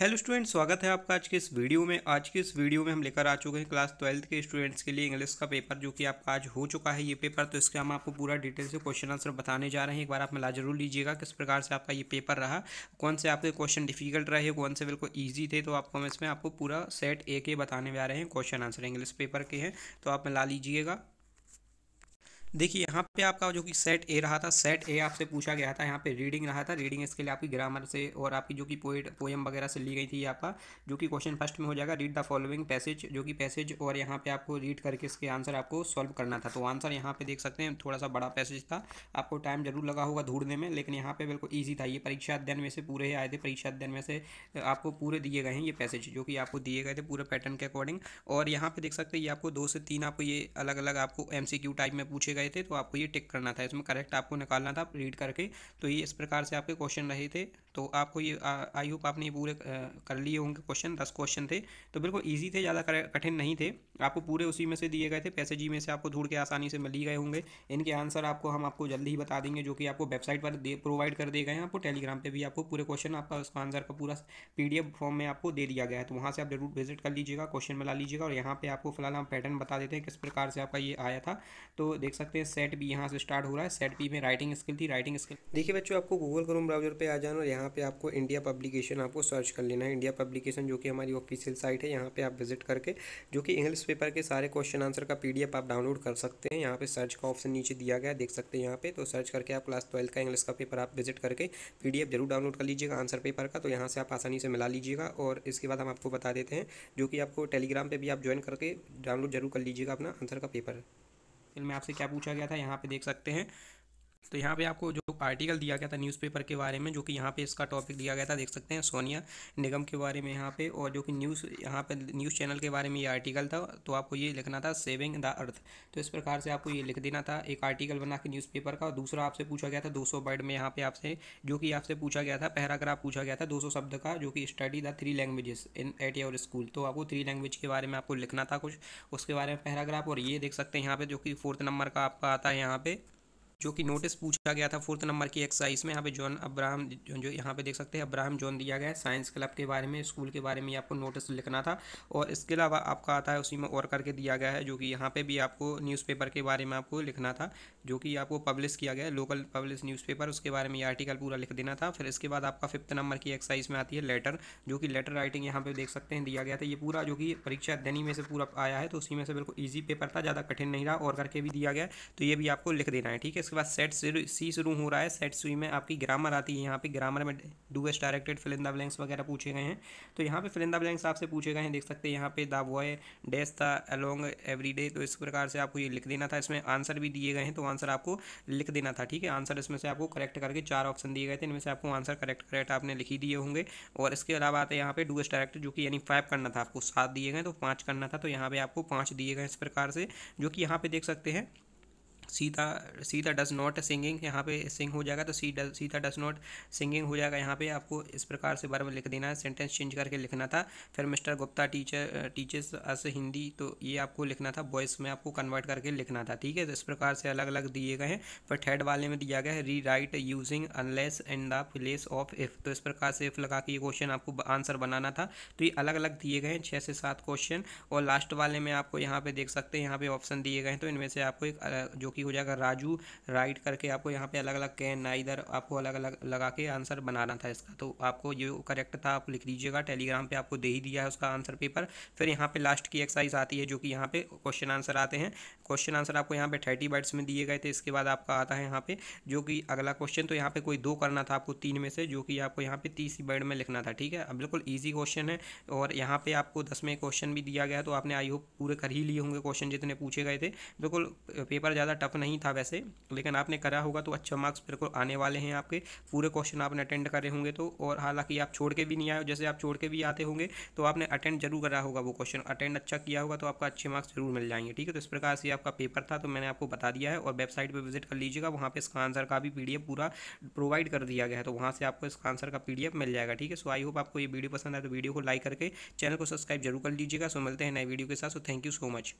hello students स्वागत है आपका आज के इस वीडियो में आज के इस वीडियो में हम लेकर आ चुके हैं क्लास ट्वेल्थ के स्टूडेंट्स के लिए इंग्लिश का पेपर जो कि आपका आज हो चुका है ये पेपर तो इसका हम आपको पूरा डिटेल से क्वेश्चन आंसर बताने जा रहे हैं एक बार आप मिला जरूर लीजिएगा किस प्रकार से आपका ये पेपर रहा कौन से आपके क्वेश्चन डिफिकल्ट रहे कौन से बिल्कुल ईजी थे तो आपको हम इसमें आपको पूरा सेट ए के बताने जा रहे हैं क्वेश्चन आंसर इंग्लिश पेपर के हैं तो आप मिला लीजिएगा देखिए यहाँ पे आपका जो कि सेट ए रहा था सेट ए आपसे पूछा गया था यहाँ पे रीडिंग रहा था रीडिंग इसके लिए आपकी ग्रामर से और आपकी जो कि पोएट पोएम वगैरह से ली गई थी आपका जो कि क्वेश्चन फर्स्ट में हो जाएगा रीड द फॉलोइंग पैसेज जो कि पैसेज और यहाँ पे आपको रीड करके इसके आंसर आपको सॉल्व करना था तो आंसर यहाँ पे देख सकते हैं थोड़ा सा बड़ा पैसेज था आपको टाइम जरूर लगा होगा ढूंढने में लेकिन यहाँ पे बिल्कुल ईजी था ये परीक्षा अध्ययन में से पूरे आए थे परीक्षा अध्ययन में से आपको पूरे दिए गए हैं ये पैसेज जो कि आपको दिए गए थे पूरे पैटर्न के अकॉर्डिंग और यहाँ पे देख सकते हैं ये आपको दो से तीन आपको ये अलग अलग आपको एम टाइप में पूछे गए गए थे तो आपको ये टिक करना था इसमें करेक्ट आपको निकालना था रीड करके तो ये इस प्रकार से आपके क्वेश्चन रहे थे तो आपको ये आई होप आपने ये पूरे कर लिए होंगे क्वेश्चन दस क्वेश्चन थे तो बिल्कुल ईजी थे ज़्यादा कठिन नहीं थे आपको पूरे उसी में से दिए गए थे पैसे जी में से आपको ढूंढ के आसानी से मिल गए होंगे इनके आंसर आपको हम आपको जल्दी ही बता देंगे जो कि आपको वेबसाइट पर प्रोवाइड कर दिए गए हैं आपको टेलीग्राम पर भी आपको पूरे क्वेश्चन आपका उसका आंसर का पूरा पी फॉर्म में आपको दे दिया गया है तो वहाँ से आप जरूर विजिट कर लीजिएगा क्वेश्चन मिला लीजिएगा और यहाँ पर आपको फिलहाल हम पैटर्न बता देते हैं किस प्रकार से आपका ये आया था तो देख सकते हैं सेट बी यहाँ से स्टार्ट हो रहा है सेट बी में राइटिंग स्किल थी राइटिंग स्किल देखिए बच्चों आपको गूगल क्रोम ब्राउजर पर आ जाना और यहाँ यहाँ पे आपको इंडिया पब्लिकेशन आपको सर्च कर लेना है इंडिया पब्लिकेशन जो कि हमारी ऑफिशियल साइट है यहाँ पे आप विजिट करके जो कि इंग्लिश पेपर के सारे क्वेश्चन आंसर का पीडीएफ आप डाउनलोड कर सकते हैं यहाँ पे सर्च का ऑप्शन नीचे दिया गया देख सकते हैं यहाँ पे तो सर्च करके आप क्लास ट्वेल्थ का इंग्लिश का पेपर आप विजिट करके पी जरूर डाउनलोड कर लीजिएगा आंसर पेपर का तो यहाँ से आप आसानी से मिला लीजिएगा और इसके बाद हम आपको बता देते हैं जो कि आपको टेलीग्राम पर भी आप ज्वाइन करके डाउनलोड जरूर कर लीजिएगा अपना आंसर का पेपर इनमें आपसे क्या पूछा गया था यहाँ पे देख सकते हैं तो यहाँ पे आपको जो आर्टिकल दिया गया था न्यूज़पेपर के बारे में जो कि यहाँ पे इसका टॉपिक दिया गया था देख सकते हैं सोनिया निगम के बारे में यहाँ पे और जो कि न्यूज़ यहाँ पे न्यूज़ चैनल के बारे में ये आर्टिकल था तो आपको ये लिखना था सेविंग द अर्थ तो इस प्रकार से आपको ये लिख देना था एक आर्टिकल बना के न्यूज़पेपर का और दूसरा आपसे पूछा गया था दो वर्ड में यहाँ पे आपसे जो कि आपसे पूछा गया था पैराग्राफ पूछा गया था दो शब्द का जो कि study the three languages in at your school तो आपको थ्री लैंग्वेज के बारे में आपको लिखना था कुछ उसके बारे में पैराग्राफ और ये देख सकते हैं यहाँ पर जो कि फोर्थ नंबर का आपका आता है यहाँ पर जो कि नोटिस पूछा गया था फोर्थ नंबर की एक्सरसाइज में यहाँ पे जॉन अब्राहम जो यहाँ पे देख सकते हैं अब्राहम जॉन दिया गया है साइंस क्लब के बारे में स्कूल के बारे में आपको नोटिस लिखना था और इसके अलावा आपका आता है उसी में और करके दिया गया है जो कि यहाँ पे भी आपको न्यूज़पेपर के बारे में आपको लिखना था जो कि आपको पब्लिश किया गया लोकल पब्लिश न्यूज़पेपर उसके बारे में ये आर्टिकल पूरा लिख देना था फिर इसके बाद आपका फिफ्थ नंबर की एक्सरसाइज में आती है लेटर जो कि लेटर राइटिंग यहाँ पर देख सकते हैं दिया गया था ये पूरा जो कि परीक्षा अध्ययनी में से पूरा आया है तो उसी में से बिल्कुल ईजी पेपर था ज़्यादा कठिन नहीं रहा और करके भी दिया गया तो ये भी आपको लिख देना है ठीक है उसके बाद सेट सी शुरू हो रहा है सेट सी में आपकी ग्रामर आती है यहाँ पे ग्रामर में do as directed fill in the blanks वगैरह पूछे गए हैं तो यहाँ पे फिलिंदा ब्लैंक्स आपसे पूछे गए हैं देख सकते हैं यहाँ पे द बॉय डेस था अलोंग एवरी डे तो इस प्रकार से आपको ये लिख देना था इसमें आंसर भी दिए गए हैं तो आंसर आपको लिख देना था ठीक है आंसर इसमें से आपको करेक्ट करके चार ऑप्शन दिए गए थे इनमें से आपको आंसर करेक्ट करेक्ट आपने लिख ही दिए होंगे और इसके अलावा आते हैं यहाँ पे डू एस डायरेक्ट जो कि यानी फाइव करना था आपको सात दिए गए तो पाँच करना था तो यहाँ पे आपको पाँच दिए गए इस प्रकार से जो कि यहाँ पे देख सकते हैं Sita Sita does not singing यहाँ पे सिंग हो जाएगा तो she does Sita does not singing हो जाएगा यहाँ पे आपको इस प्रकार से वर्ब लिख देना है सेंटेंस चेंज करके लिखना था फिर Mister Gupta teacher teachers us Hindi तो ये आपको लिखना था वॉइस में आपको कन्वर्ट करके लिखना था ठीक है तो इस प्रकार से अलग अलग दिए गए हैं फिर थर्ड वाले में दिया गया है rewrite using unless in the place of if तो इस प्रकार से इफ लगा के ये क्वेश्चन आपको आंसर बनाना था तो ये अलग अलग दिए गए हैं छः से सात क्वेश्चन और लास्ट वाले में आपको यहाँ पे देख सकते हैं यहाँ पे ऑप्शन दिए गए हैं तो इनमें से आपको एक जो कि हो जाएगा राजू राइट करके आपको यहाँ पे अलग अलग कैन नाइदर आपको अलग अलग लगा के आंसर बनाना था इसका तो आपको ये करेक्ट था आप लिख लीजिएगा टेलीग्राम पे आपको दे ही दिया है उसका आंसर पेपर फिर यहाँ पे लास्ट की एक्सरसाइज आती है जो कि यहाँ पे क्वेश्चन आंसर आते हैं क्वेश्चन आंसर आपको यहाँ पे थर्टी वर्ड्स में दिए गए थे इसके बाद आपका आता है यहाँ पे जो कि अगला क्वेश्चन तो यहाँ पे कोई दो करना था आपको तीन में से जो कि आपको यहाँ पे तीस वर्ड में लिखना था ठीक है अब बिल्कुल ईजी क्वेश्चन है और यहाँ पे आपको दस में क्वेश्चन भी दिया गया तो आपने आई होप पूरे कर ही लिए होंगे क्वेश्चन जितने पूछे गए थे बिल्कुल पेपर ज़्यादा टफ नहीं था वैसे लेकिन आपने करा होगा तो अच्छा मार्क्स बिल्कुल आने वाले हैं आपके पूरे क्वेश्चन आपने अटेंड करे होंगे तो और हालांकि आप छोड़ के भी नहीं आए जैसे आप छोड़ के भी आते होंगे तो आपने अटेंड जरूर करा होगा वो क्वेश्चन अटेंड अच्छा किया होगा तो आपका अच्छे मार्क्स जरूर मिल जाएंगे ठीक है तो इस प्रकार से आपका पेपर था तो मैंने आपको बता दिया है और वेबसाइट पर विजिट कर लीजिएगा वहाँ पर इसका आंसर का भी पी पूरा प्रोवाइड कर दिया गया है तो वहाँ से आपको इसका आंसर का पी मिल जाएगा ठीक है सो आई होप आपको ये वीडियो पसंद है तो वीडियो को लाइक करके चैनल को सब्सक्राइब जरूर कर लीजिएगा सो मिलते हैं नए वीडियो के साथ so thank you so much